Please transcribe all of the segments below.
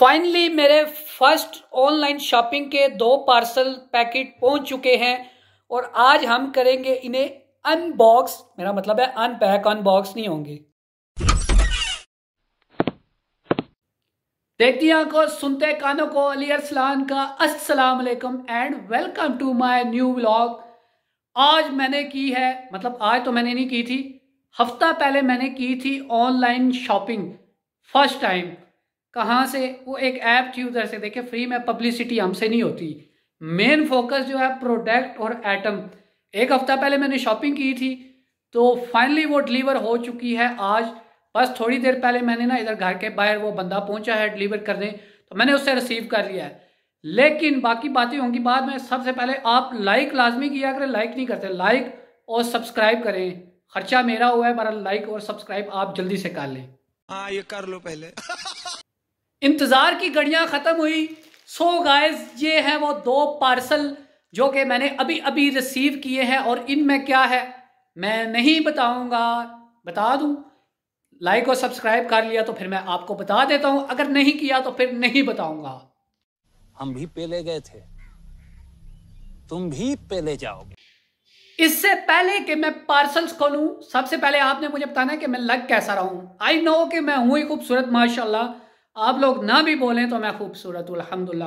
Finally मेरे first online shopping के दो पार्सल पैकेट पहुंच चुके हैं और आज हम करेंगे इन्हें अनबॉक्स मेरा मतलब है अनपैक अनबॉक्स नहीं होंगे देखती आंखों सुनते कानों को अली अरसलान का अस्सलाम वालेकुम and welcome to my new vlog आज मैंने की है मतलब आज तो मैंने नहीं की थी हफ्ता पहले मैंने की थी ऑनलाइन शॉपिंग फर्स्ट टाइम कहाँ से वो एक ऐप थी उधर से देखिए फ्री में पब्लिसिटी हमसे नहीं होती मेन फोकस जो है प्रोडक्ट और एटम एक हफ्ता पहले मैंने शॉपिंग की थी तो फाइनली वो डिलीवर हो चुकी है आज बस थोड़ी देर पहले मैंने ना इधर घर के बाहर वो बंदा पहुंचा है डिलीवर करने तो मैंने उससे रिसीव कर लिया है लेकिन बाकी बातें होंगी बाद में सबसे पहले आप लाइक लाजमी किया करें लाइक नहीं करते लाइक और सब्सक्राइब करें खर्चा मेरा हुआ है मेरा लाइक और सब्सक्राइब आप जल्दी से कर लें हाँ ये कर लो पहले इंतज़ार की घड़ियाँ ख़त्म हुई सो so गाइस ये हैं वो दो पार्सल जो कि मैंने अभी अभी रिसीव किए हैं और इनमें क्या है मैं नहीं बताऊंगा बता दूं लाइक और सब्सक्राइब कर लिया तो फिर मैं आपको बता देता हूं अगर नहीं किया तो फिर नहीं बताऊंगा हम भी पेले गए थे तुम भी पेले जाओगे इससे पहले कि मैं पार्सल्स खोलूं सबसे पहले आपने मुझे बताना है कि मैं लग कैसा रहा आई नो कि मैं हूं ही खूबसूरत माशाल्लाह आप लोग ना भी बोलें तो मैं खूबसूरत हूँ अलहमदिल्ला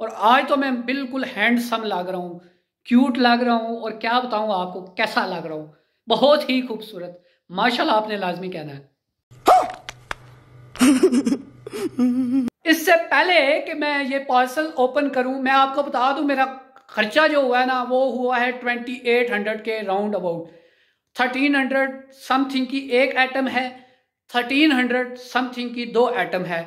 और आज तो मैं बिल्कुल हैंडसम लग रहा हूँ क्यूट लग रहा हूँ और क्या बताऊँ आपको कैसा लग रहा हूँ बहुत ही खूबसूरत माशाल्लाह आपने लाजमी कहना है इससे पहले कि मैं ये पार्सल ओपन करूं मैं आपको बता दूं मेरा खर्चा जो हुआ है ना वो हुआ है ट्वेंटी एट हंड्रेड के round about thirteen hundred something की एक आइटम है थर्टीन हंड्रेड समथिंग की दो आइटम है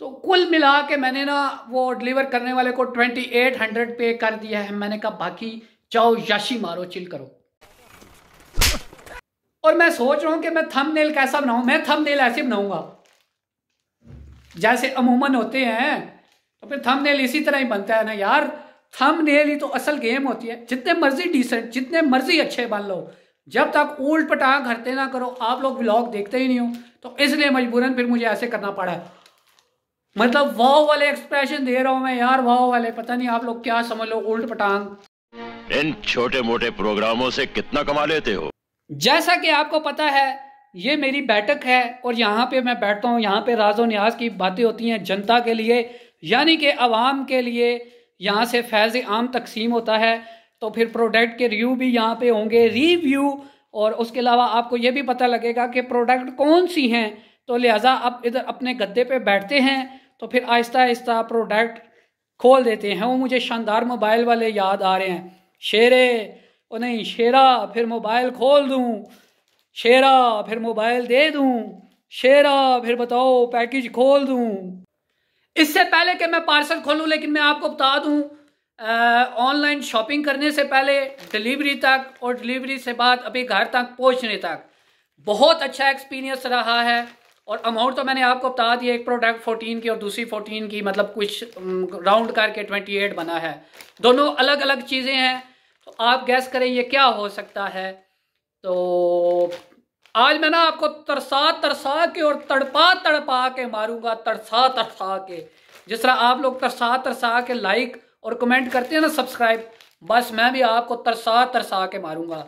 तो कुल मिला के मैंने ना वो डिलीवर करने वाले को ट्वेंटी एट हंड्रेड पे कर दिया है मैंने कहा बाकी जाओ याशी मारो चिल करो और मैं सोच रहा हूं कि मैं थंबनेल कैसा बनाऊँ मैं थंबनेल ऐसे बनाऊंगा जैसे अमूमन होते हैं तो फिर थंबनेल इसी तरह ही बनता है ना यार थंबनेल ही तो असल गेम होती है जितने मर्जी डिसेंट जितने मर्जी अच्छे बन लो जब तक उल्ट पटांग हरते ना करो आप लोग ब्लॉग देखते ही नहीं हो तो इसलिए मजबूरन फिर मुझे ऐसे करना पड़ा है मतलब वाह वाले एक्सप्रेशन दे रहा हूं मैं यार वाह वाले पता नहीं आप लोग क्या समझ लो उल्ट पटांग इन छोटे मोटे प्रोग्रामों से कितना कमा लेते हो जैसा कि आपको पता है ये मेरी बैठक है और यहाँ पे मैं बैठता हूँ यहाँ पे राजो न्याज की बातें होती हैं जनता के लिए यानी कि आवाम के लिए यहाँ से फैज़ आम तकसीम होता है तो फिर प्रोडक्ट के रिव्यू भी यहाँ पे होंगे रिव्यू और उसके अलावा आपको ये भी पता लगेगा कि प्रोडक्ट कौन सी हैं तो लिहाजा आप इधर अपने गद्दे पे बैठते हैं तो फिर आहिस्ता आहिस्ता प्रोडक्ट खोल देते हैं वो मुझे शानदार मोबाइल वाले याद आ रहे हैं शेरे ओ नहीं शेरा फिर मोबाइल खोल दूँ शेरा फिर मोबाइल दे दूँ शेरा फिर बताओ पैकेज खोल दूँ इससे पहले कि मैं पार्सल खोलूँ लेकिन मैं आपको बता दूँ ऑनलाइन शॉपिंग करने से पहले डिलीवरी तक और डिलीवरी से बाद अभी घर तक पहुँचने तक बहुत अच्छा एक्सपीरियंस रहा है और अमाउंट तो मैंने आपको बता दिया एक प्रोडक्ट फोर्टीन की और दूसरी फोर्टीन की मतलब कुछ राउंड करके ट्वेंटी एट बना है दोनों अलग अलग चीज़ें हैं तो आप गैस करें ये क्या हो सकता है तो आज मैं ना आपको तरसा तरसा के और तड़पा तड़पा के मारूंगा तरसा तरसा के जिस तरह आप लोग तरसा तरसा के लाइक और कमेंट करते हैं ना सब्सक्राइब बस मैं भी आपको तरसा तरसा के मारूंगा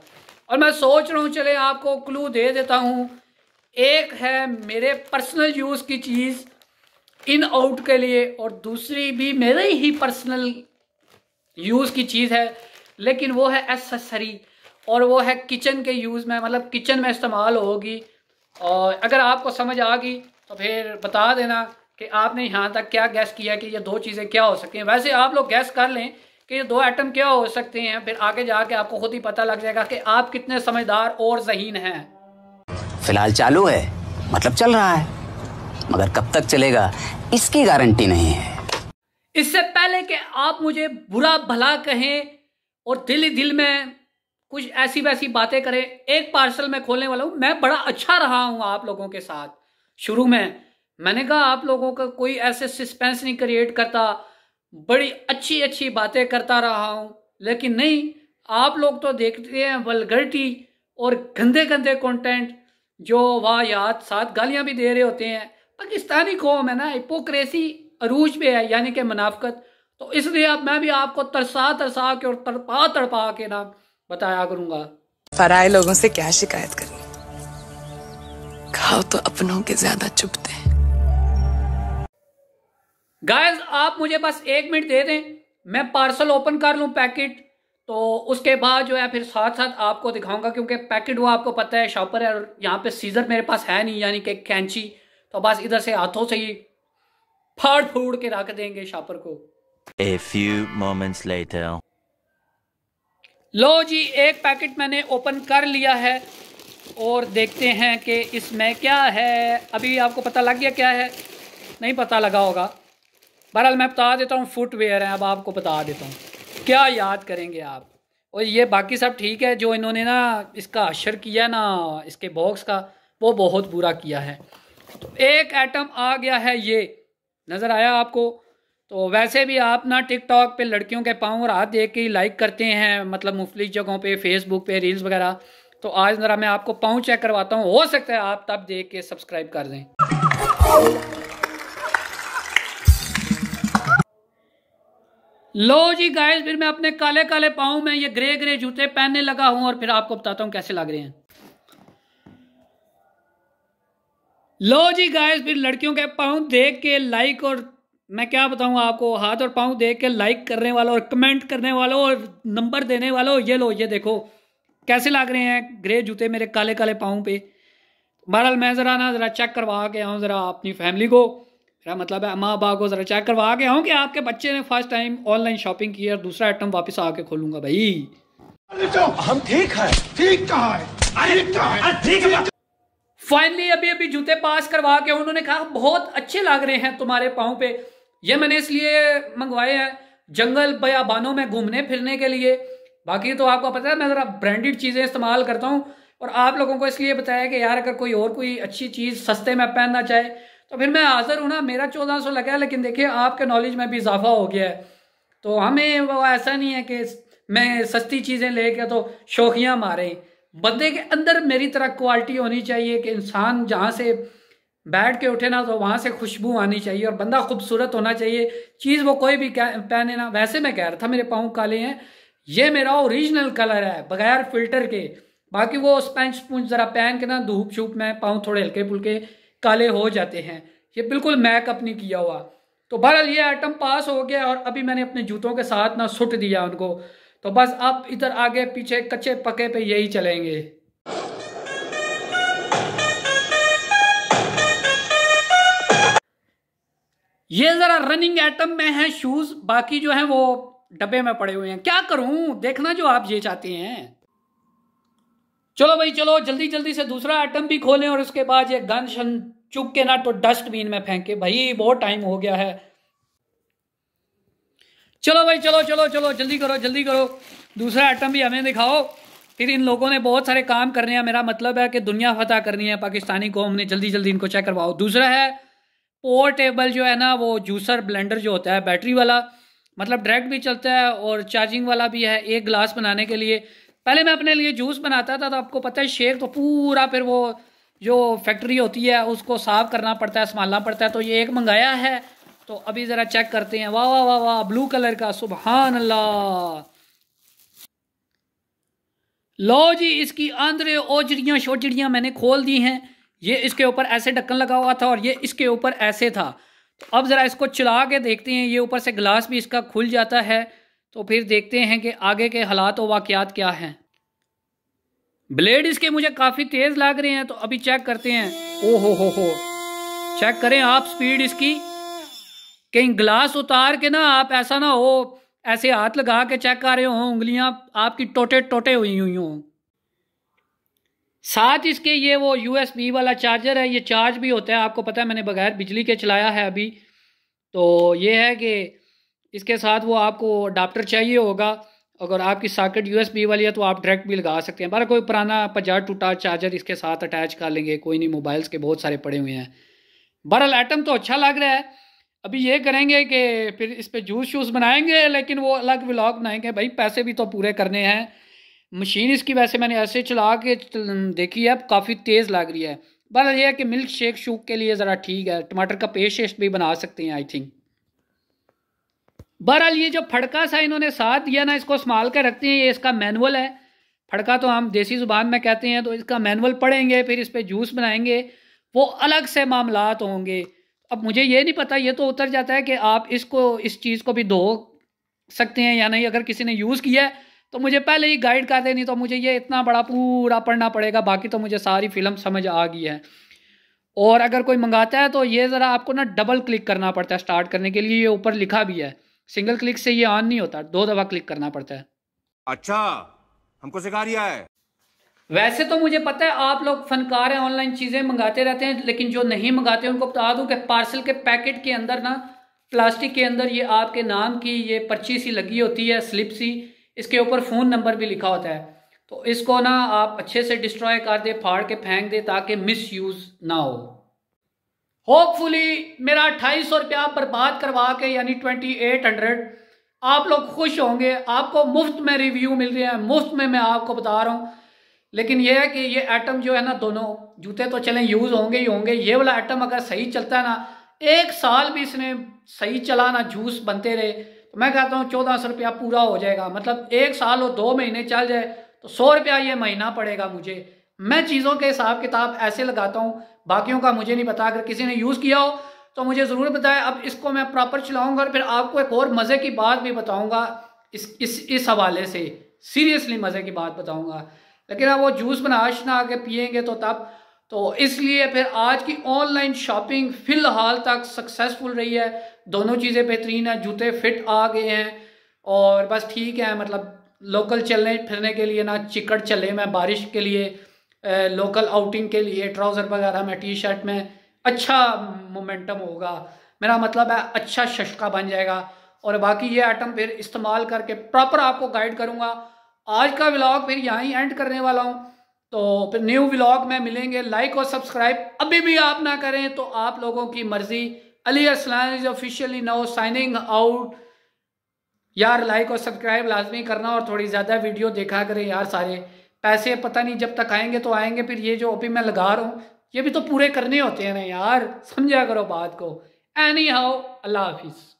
और मैं सोच रहा हूँ चले आपको क्लू दे देता हूँ एक है मेरे पर्सनल यूज़ की चीज़ इन आउट के लिए और दूसरी भी मेरे ही पर्सनल यूज़ की चीज़ है लेकिन वो है एसेसरी और वो है किचन के यूज़ में मतलब किचन में इस्तेमाल होगी और अगर आपको समझ आ गई तो फिर बता देना कि आपने यहाँ तक क्या गैस किया कि ये दो चीज़ें क्या हो सकती हैं वैसे आप लोग गैस कर लें कि ये दो आइटम क्या हो सकते हैं फिर आगे जाके आपको खुद ही पता लग जाएगा कि आप कितने समझदार और जहीन हैं फिलहाल चालू है मतलब चल रहा है मगर कब तक चलेगा इसकी गारंटी नहीं है इससे पहले कि आप मुझे बुरा भला कहें और दिल दिल में कुछ ऐसी वैसी बातें करें एक पार्सल में खोलने वाला हूं मैं बड़ा अच्छा रहा हूं आप लोगों के साथ शुरू में मैंने कहा आप लोगों का कोई ऐसे सस्पेंस नहीं क्रिएट करता बड़ी अच्छी अच्छी बातें करता रहा हूं लेकिन नहीं आप लोग तो देखते हैं वलगर्टी और गंदे गंदे कंटेंट जो वाह याद साथ गालियां भी दे रहे होते हैं पाकिस्तानी कौम है ना हिपोक्रेसी अरूज पे है यानी कि मुनाफ्त तो इसलिए अब मैं भी आपको तरसा तरसा के और तड़पा तड़पा के ना बताया करूंगा फराए लोगों से क्या शिकायत करनी खाओ तो अपनों के ज्यादा चुपते हैं गाइस आप मुझे बस एक मिनट दे दें मैं पार्सल ओपन कर लूं पैकेट तो उसके बाद जो है फिर साथ साथ आपको दिखाऊंगा क्योंकि पैकेट हुआ आपको पता है शॉपर है और यहाँ पे सीज़र मेरे पास है नहीं यानी कि कैंची तो बस इधर से हाथों से ही फाड़ फूड़ के रख देंगे शॉपर को A few moments later. लो जी एक पैकेट मैंने ओपन कर लिया है और देखते हैं कि इसमें क्या है अभी आपको पता लग गया क्या है नहीं पता लगा होगा बहरहाल मैं बता देता हूँ फुटवेयर है अब आपको बता देता हूँ क्या याद करेंगे आप और ये बाकी सब ठीक है जो इन्होंने ना इसका अशर किया ना इसके बॉक्स का वो बहुत बुरा किया है तो एक एटम आ गया है ये नज़र आया आपको तो वैसे भी आप ना टिकटॉक पे लड़कियों के पाँव और हाथ देख के ही लाइक करते हैं मतलब मुफलिस जगहों पे फेसबुक पे रील्स वगैरह तो आज ज़रा मैं आपको पाँव चेक करवाता हूँ हो सकता है आप तब देख के सब्सक्राइब कर दें लो जी गाइस फिर मैं अपने काले काले पाऊ में ये ग्रे ग्रे जूते पहनने लगा हूं और फिर आपको बताता हूं कैसे लग रहे हैं लो जी गाइस फिर लड़कियों के पाऊ देख के लाइक और मैं क्या बताऊं आपको हाथ और पाऊ देख के लाइक करने वालों और कमेंट करने वालों और नंबर देने वालों ये लो ये देखो कैसे लग रहे हैं ग्रे जूते मेरे काले काले पाऊ पे बहरहाल मैं ज़रा ना ज़रा चेक करवा के आऊँ ज़रा अपनी फैमिली को क्या मतलब है अम्मा अबा को ज़रा चेक करवा के आऊँ कि आपके बच्चे ने फर्स्ट टाइम ऑनलाइन शॉपिंग की और दूसरा आइटम वापस आके खोलूंगा भाई हम ठीक है ठीक कहा तो है तो ठीक है फाइनली अभी अभी जूते पास करवा के उन्होंने कहा बहुत अच्छे लग रहे हैं तुम्हारे पाँव पे ये मैंने इसलिए मंगवाए हैं जंगल बयाबानों में घूमने फिरने के लिए बाकी तो आपको पता है मैं ज़रा ब्रांडेड चीज़ें इस्तेमाल करता हूँ और आप लोगों को इसलिए बताया कि यार अगर कोई और कोई अच्छी चीज़ सस्ते में पहनना चाहे तो फिर मैं हाजिर हूँ ना मेरा चौदह सौ लगा है लेकिन देखिए आपके नॉलेज में भी इजाफा हो गया है तो हमें वो ऐसा नहीं है कि मैं सस्ती चीज़ें लेके तो शौकियाँ मारें बंदे के अंदर मेरी तरह क्वालिटी होनी चाहिए कि इंसान जहाँ से बैठ के उठे ना तो वहाँ से खुशबू आनी चाहिए और बंदा खूबसूरत होना चाहिए चीज़ वो कोई भी पहने ना वैसे मैं कह रहा था मेरे पाँव काले हैं ये मेरा ओरिजिनल कलर है बगैर फिल्टर के बाकी वो स्पंज स्पंज ज़रा पहन के ना धूप छूप में पाँव थोड़े हल्के फुल्के काले हो जाते हैं ये बिल्कुल मैकअप नहीं किया हुआ तो बहरहाल ये आइटम पास हो गया और अभी मैंने अपने जूतों के साथ ना सुट दिया उनको तो बस आप इधर आगे पीछे कच्चे पके पे यही चलेंगे ये ज़रा रनिंग आइटम में है शूज़ बाकी जो है वो डब्बे में पड़े हुए हैं क्या करूं देखना जो आप ये चाहते हैं चलो भाई चलो जल्दी जल्दी से दूसरा आइटम भी खोलें और उसके बाद ये गन शन चुप के ना तो डस्टबिन में फेंके भाई बहुत टाइम हो गया है चलो भाई चलो चलो चलो जल्दी करो जल्दी करो दूसरा आइटम भी हमें दिखाओ फिर इन लोगों ने बहुत सारे काम करने हैं मेरा मतलब है कि दुनिया फतेह करनी है पाकिस्तानी को हमने जल्दी जल्दी इनको चेक करवाओ दूसरा है पोर्टेबल जो है ना वो जूसर ब्लेंडर जो होता है बैटरी वाला मतलब डायरेक्ट भी चलता है और चार्जिंग वाला भी है एक ग्लास बनाने के लिए पहले मैं अपने लिए जूस बनाता था तो आपको पता है शेक तो पूरा फिर वो जो फैक्ट्री होती है उसको साफ़ करना पड़ता है संभालना पड़ता है तो ये एक मंगाया है तो अभी ज़रा चेक करते हैं वाह वाह वाह वाह ब्लू कलर का सुबहान अल्लाह लो जी इसकी आंद्रे ओजड़ियाँ शोजड़ियाँ मैंने खोल दी हैं ये इसके ऊपर ऐसे ढक्कन लगा हुआ था और ये इसके ऊपर ऐसे था तो अब ज़रा इसको चला के देखते हैं ये ऊपर से ग्लास भी इसका खुल जाता है तो फिर देखते हैं कि आगे के हालात और वाक़ात क्या हैं ब्लेड इसके मुझे काफ़ी तेज़ लग रहे हैं तो अभी चेक करते हैं ओ हो हो हो चेक करें आप स्पीड इसकी कहीं ग्लास उतार के ना आप ऐसा ना हो ऐसे हाथ लगा के चेक कर रहे हो उंगलियां आपकी टोटे टोटे हुई हुई हों साथ इसके ये वो यूएसबी वाला चार्जर है ये चार्ज भी होता है आपको पता है मैंने बगैर बिजली के चलाया है अभी तो ये है कि इसके साथ वो आपको अडाप्टर चाहिए होगा अगर आपकी साकेट यू वाली है तो आप डायरेक्ट भी लगा सकते हैं बारह कोई पुराना पजार टूटा चार्जर इसके साथ अटैच कर लेंगे कोई नहीं मोबाइल्स के बहुत सारे पड़े हुए हैं बहरल आइटम तो अच्छा लग रहा है अभी ये करेंगे कि फिर इस पर जूस शूस बनाएंगे लेकिन वो अलग व्लॉग बनाएंगे भाई पैसे भी तो पूरे करने हैं मशीन इसकी वैसे मैंने ऐसे चला के देखी है काफ़ी तेज़ लग रही है बस ये है कि मिल्क शेक शूक के लिए ज़रा ठीक है टमाटर का पेस्ट वेस्ट भी बना सकते हैं आई थिंक बहरहाल ये जो फड़का सा इन्होंने साथ दिया ना इसको संभाल कर रखते हैं ये इसका मैनुअल है फड़का तो हम देसी ज़ुबान में कहते हैं तो इसका मैनुअल पढ़ेंगे फिर इस पर जूस बनाएंगे वो अलग से मामला होंगे अब मुझे ये नहीं पता ये तो उतर जाता है कि आप इसको इस चीज़ को भी धो सकते हैं या नहीं अगर किसी ने यूज़ किया है तो मुझे पहले ही गाइड कर देनी तो मुझे ये इतना बड़ा पूरा पढ़ना पड़ेगा बाकी तो मुझे सारी फिल्म समझ आ गई है और अगर कोई मंगाता है तो ये ज़रा आपको ना डबल क्लिक करना पड़ता है स्टार्ट करने के लिए ये ऊपर लिखा भी है सिंगल क्लिक से ये ऑन नहीं होता दो दफा क्लिक करना पड़ता है अच्छा हमको सिखा दिया है वैसे तो मुझे पता है आप लोग फनकार हैं ऑनलाइन चीज़ें मंगाते रहते हैं लेकिन जो नहीं मंगाते उनको बता दूं कि पार्सल के पैकेट के अंदर ना प्लास्टिक के अंदर ये आपके नाम की ये पर्ची सी लगी होती है स्लिप सी इसके ऊपर फ़ोन नंबर भी लिखा होता है तो इसको ना आप अच्छे से डिस्ट्रॉय कर दे फाड़ के फेंक दे ताकि मिस यूज़ ना हो होपफुली मेरा अट्ठाईस सौ रुपया बर्बाद करवा के यानी ट्वेंटी एट हंड्रेड आप लोग खुश होंगे आपको मुफ्त में रिव्यू मिल रहे हैं मुफ्त में मैं आपको बता रहा हूँ लेकिन यह है कि ये आइटम जो है ना दोनों जूते तो चले यूज़ होंगे ही होंगे ये वाला आइटम अगर सही चलता है ना एक साल भी इसने सही चला ना जूस बनते रहे तो मैं कहता हूँ चौदह सौ रुपया पूरा हो जाएगा मतलब एक साल और दो महीने चल जाए तो सौ रुपया ये महीना पड़ेगा मुझे मैं चीज़ों के हिसाब किताब ऐसे लगाता हूँ बाकियों का मुझे नहीं पता अगर किसी ने यूज़ किया हो तो मुझे ज़रूर बताया अब इसको मैं प्रॉपर चलाऊँगा और फिर आपको एक और मज़े की बात भी बताऊँगा इस इस इस हवाले से सीरियसली मज़े की बात बताऊँगा लेकिन अब वो जूस बनाश ना आके पियेंगे तो तब तो इसलिए फिर आज की ऑनलाइन शॉपिंग फ़िलहाल तक सक्सेसफुल रही है दोनों चीज़ें बेहतरीन है जूते फिट आ गए हैं और बस ठीक है मतलब लोकल चलने फिरने के लिए ना चिकट चले मैं बारिश के लिए लोकल आउटिंग के लिए ट्राउज़र वगैरह में टी शर्ट में अच्छा मोमेंटम होगा मेरा मतलब है अच्छा शशका बन जाएगा और बाकी ये आइटम फिर इस्तेमाल करके प्रॉपर आपको गाइड करूँगा आज का व्लॉग फिर यहाँ ही एंड करने वाला हूँ तो फिर न्यू व्लॉग में मिलेंगे लाइक और सब्सक्राइब अभी भी आप ना करें तो आप लोगों की मर्ज़ी Ali Aslan is officially now signing out यार लाइक और सब्सक्राइब लाजमी करना और थोड़ी ज़्यादा वीडियो देखा करें यार सारे पैसे पता नहीं जब तक आएंगे तो आएंगे फिर ये जो अभी मैं लगा रहा हूँ ये भी तो पूरे करने होते हैं ना यार समझा करो बात को एनी हाउ अल्लाह हाफिज़